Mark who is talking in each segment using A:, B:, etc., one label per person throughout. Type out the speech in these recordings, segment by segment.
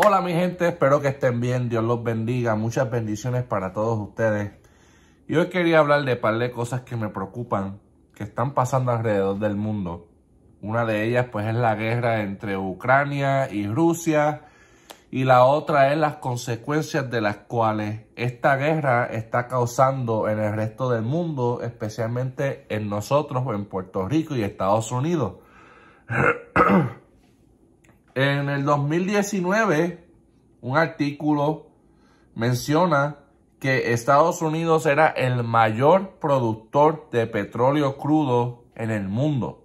A: Hola mi gente, espero que estén bien, Dios los bendiga, muchas bendiciones para todos ustedes. Y hoy quería hablar de par de cosas que me preocupan, que están pasando alrededor del mundo. Una de ellas pues es la guerra entre Ucrania y Rusia y la otra es las consecuencias de las cuales esta guerra está causando en el resto del mundo, especialmente en nosotros, en Puerto Rico y Estados Unidos. En el 2019, un artículo menciona que Estados Unidos era el mayor productor de petróleo crudo en el mundo.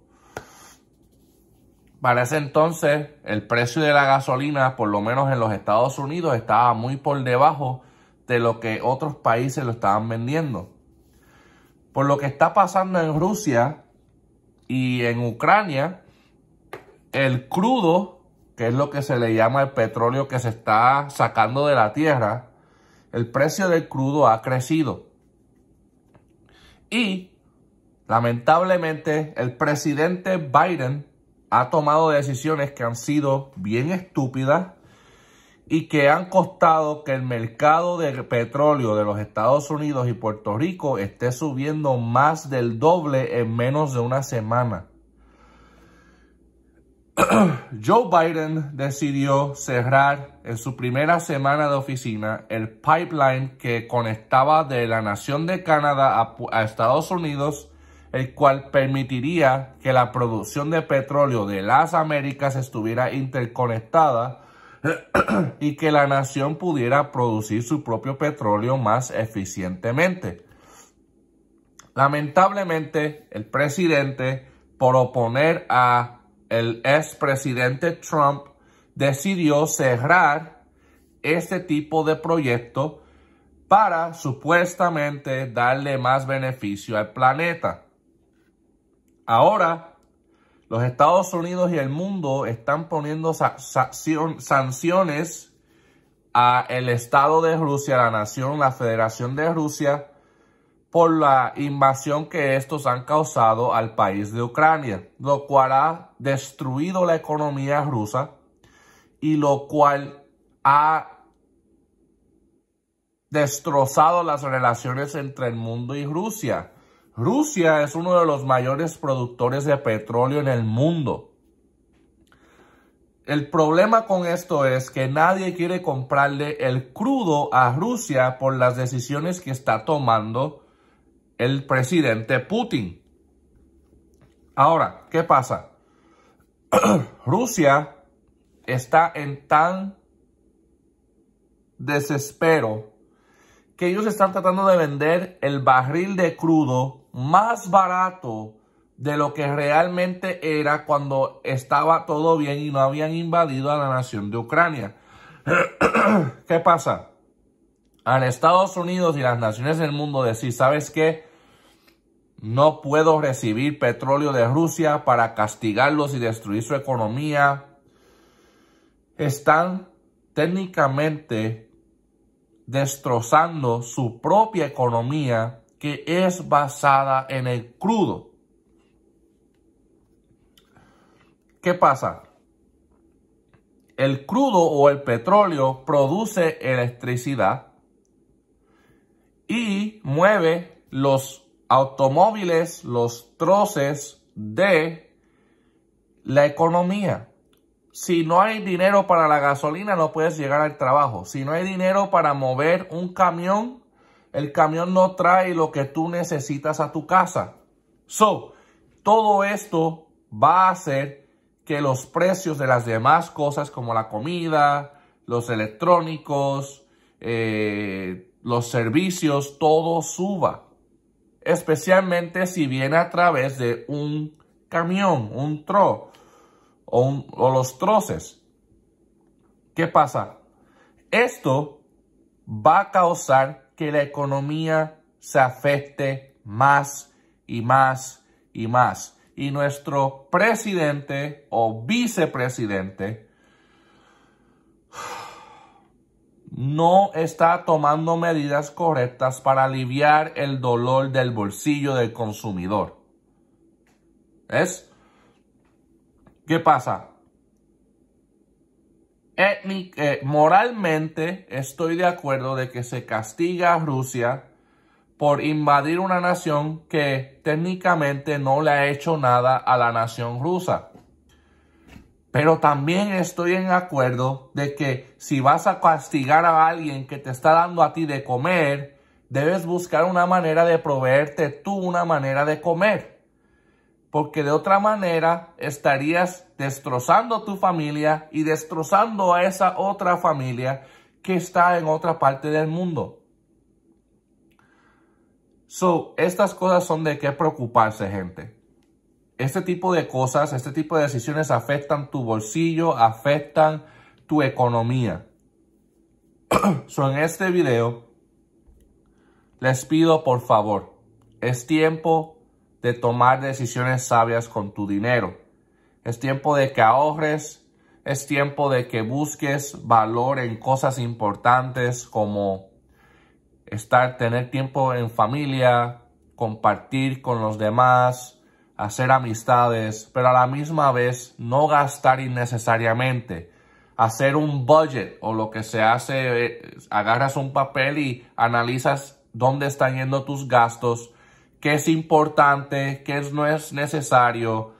A: Para ese entonces, el precio de la gasolina, por lo menos en los Estados Unidos, estaba muy por debajo de lo que otros países lo estaban vendiendo. Por lo que está pasando en Rusia y en Ucrania, el crudo que es lo que se le llama el petróleo que se está sacando de la tierra, el precio del crudo ha crecido. Y lamentablemente el presidente Biden ha tomado decisiones que han sido bien estúpidas y que han costado que el mercado de petróleo de los Estados Unidos y Puerto Rico esté subiendo más del doble en menos de una semana. Joe Biden decidió cerrar en su primera semana de oficina el pipeline que conectaba de la nación de Canadá a, Estados Unidos, el cual permitiría que la producción de petróleo de las Américas estuviera interconectada y que la nación pudiera producir su propio petróleo más eficientemente. Lamentablemente, el presidente, por oponer a el expresidente Trump decidió cerrar este tipo de proyecto para supuestamente darle más beneficio al planeta. Ahora, los Estados Unidos y el mundo están poniendo sanciones a el Estado de Rusia, la nación, la Federación de Rusia, por la invasión que estos han causado al país de Ucrania, lo cual ha destruido la economía rusa y lo cual ha destrozado las relaciones entre el mundo y Rusia. Rusia es uno de los mayores productores de petróleo en el mundo. El problema con esto es que nadie quiere comprarle el crudo a Rusia por las decisiones que está tomando el presidente Putin. Ahora, ¿qué pasa? Rusia está en tan desespero que ellos están tratando de vender el barril de crudo más barato de lo que realmente era cuando estaba todo bien y no habían invadido a la nación de Ucrania. ¿Qué pasa? a Estados Unidos y las naciones del mundo decir, ¿sabes qué? No puedo recibir petróleo de Rusia para castigarlos y destruir su economía. Están técnicamente destrozando su propia economía que es basada en el crudo. ¿Qué pasa? El crudo o el petróleo produce electricidad y mueve los automóviles, los troces de la economía. Si no hay dinero para la gasolina, no puedes llegar al trabajo. Si no hay dinero para mover un camión, el camión no trae lo que tú necesitas a tu casa. So, todo esto va a hacer que los precios de las demás cosas como la comida, los electrónicos, eh, los servicios, todo suba. Especialmente si viene a través de un camión, un tro o, los troces. ¿Qué pasa? Esto va a causar que la economía se afecte más y más y más. Y nuestro presidente o vicepresidente no está tomando medidas correctas para aliviar el dolor del bolsillo del consumidor. ¿Es? ¿Qué pasa? Eh, eh, moralmente estoy de acuerdo de que se castiga a Rusia por invadir una nación que técnicamente no le ha hecho nada a la nación rusa. Pero también estoy en acuerdo de que si vas a castigar a alguien que te está dando a ti de comer, debes buscar una manera de proveerte tú una manera de comer. Porque de otra manera estarías destrozando tu familia y destrozando a esa otra familia que está en otra parte del mundo. So, estas cosas son de qué preocuparse, gente este tipo de cosas, este tipo de decisiones afectan tu bolsillo, afectan tu economía. en este video, les pido por favor, es tiempo de tomar decisiones sabias con tu dinero. Es tiempo de que ahorres, es tiempo de que busques valor en cosas importantes como estar, tener tiempo en familia, compartir con los demás, hacer amistades, pero a la misma vez no gastar innecesariamente. Hacer un budget o lo que se hace, eh, agarras un papel y analizas dónde están yendo tus gastos, qué es importante, qué no es necesario.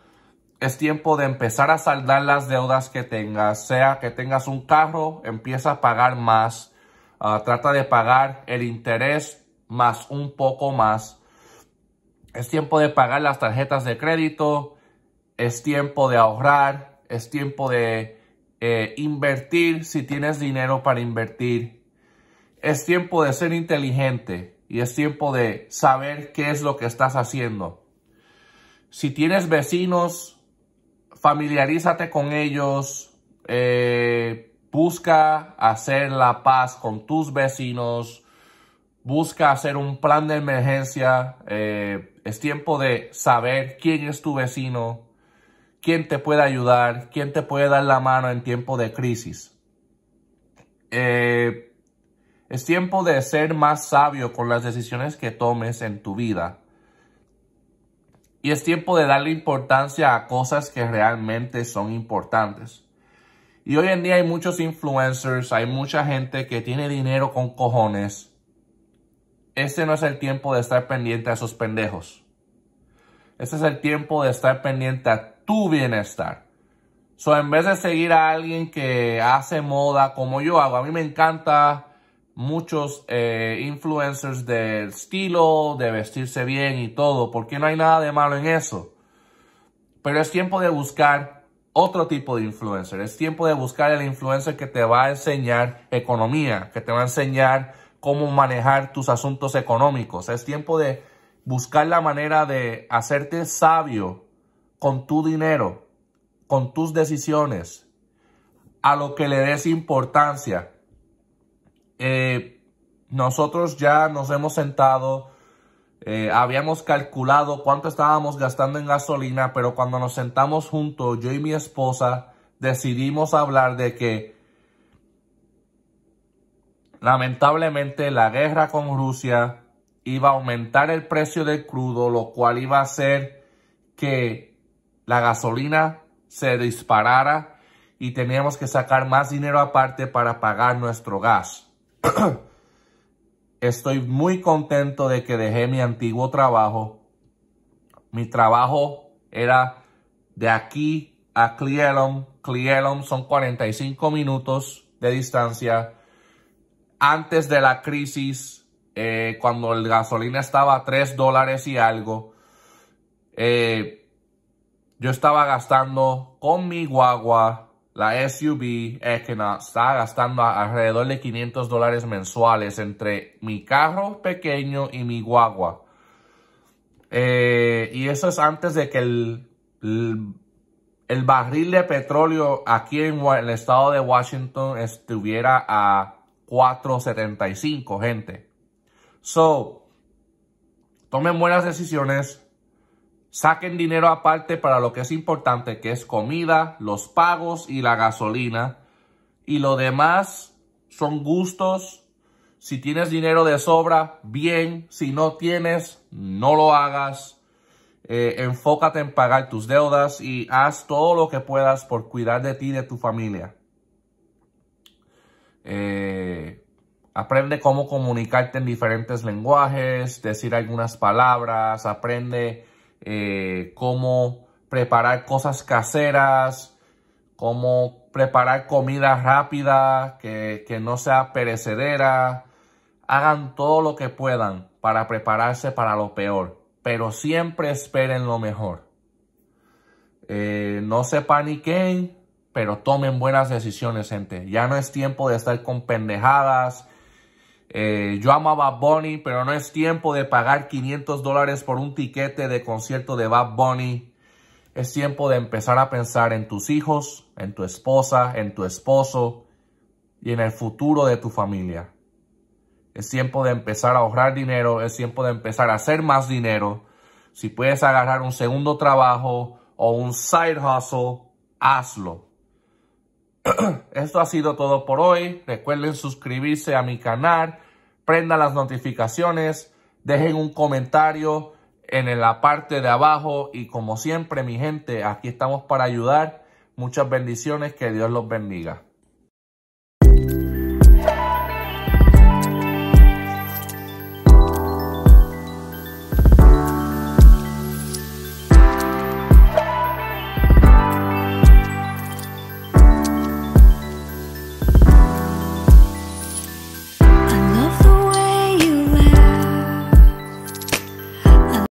A: Es tiempo de empezar a saldar las deudas que tengas, sea que tengas un carro, empieza a pagar más, ah, trata de pagar el interés más un poco más es tiempo de pagar las tarjetas de crédito, es tiempo de ahorrar, es tiempo de eh, invertir si tienes dinero para invertir. Es tiempo de ser inteligente y es tiempo de saber qué es lo que estás haciendo. Si tienes vecinos, familiarízate con ellos, eh, busca hacer la paz con tus vecinos, busca hacer un plan de emergencia. Eh, es tiempo de saber quién es tu vecino, quién te puede ayudar, quién te puede dar la mano en tiempo de crisis. Eh, es tiempo de ser más sabio con las decisiones que tomes en tu vida. Y es tiempo de darle importancia a cosas que realmente son importantes. Y hoy en día hay muchos influencers, hay mucha gente que tiene dinero con cojones este no es el tiempo de estar pendiente a esos pendejos. Este es el tiempo de estar pendiente a tu bienestar. So, en vez de seguir a alguien que hace moda como yo hago, a mí me encanta muchos eh, influencers del estilo, de vestirse bien y todo, porque no hay nada de malo en eso. Pero es tiempo de buscar otro tipo de influencer. Es tiempo de buscar el influencer que te va a enseñar economía, que te va a enseñar cómo manejar tus asuntos económicos. Es tiempo de buscar la manera de hacerte sabio con tu dinero, con tus decisiones, a lo que le des importancia. Eh, nosotros ya nos hemos sentado, eh, habíamos calculado cuánto estábamos gastando en gasolina, pero cuando nos sentamos juntos, yo y mi esposa, decidimos hablar de que Lamentablemente, la guerra con Rusia iba a aumentar el precio del crudo, lo cual iba a hacer que la gasolina se disparara y teníamos que sacar más dinero aparte para pagar nuestro gas. Estoy muy contento de que dejé mi antiguo trabajo. Mi trabajo era de aquí a Clielom. Clielom son 45 minutos de distancia antes de la crisis, eh, cuando el gasolina estaba a 3 dólares y algo, eh, yo estaba gastando con mi guagua, la SUV estaba gastando alrededor de 500 dólares mensuales entre mi carro pequeño y mi guagua. Eh, y eso es antes de que el barril de petróleo aquí en el estado de Washington estuviera a 4.75, gente. So, tomen buenas decisiones, saquen dinero aparte para lo que es importante, que es comida, los pagos y la gasolina. Y lo demás son gustos. Si tienes dinero de sobra, bien. Si no tienes, no lo hagas. Eh, enfócate en pagar tus deudas y haz todo lo que puedas por cuidar de ti y de tu familia. Eh, aprende cómo comunicarte en diferentes lenguajes, decir algunas palabras, aprende eh, cómo preparar cosas caseras, cómo preparar comida rápida, que, no sea perecedera. Hagan todo lo que puedan para prepararse para lo peor, pero siempre esperen lo mejor. Eh, no se paniquen, pero tomen buenas decisiones, gente. Ya no es tiempo de estar con pendejadas. Eh, yo amo a Bad Bunny, pero no es tiempo de pagar 500 dólares por un tiquete de concierto de Bad Bunny. Es tiempo de empezar a pensar en tus hijos, en tu esposa, en tu esposo y en el futuro de tu familia. Es tiempo de empezar a ahorrar dinero, es tiempo de empezar a hacer más dinero. Si puedes agarrar un segundo trabajo o un side hustle, hazlo. Esto ha sido todo por hoy. Recuerden suscribirse a mi canal, prendan las notificaciones, dejen un comentario en la parte de abajo y como siempre mi gente, aquí estamos para ayudar. Muchas bendiciones, que Dios los bendiga.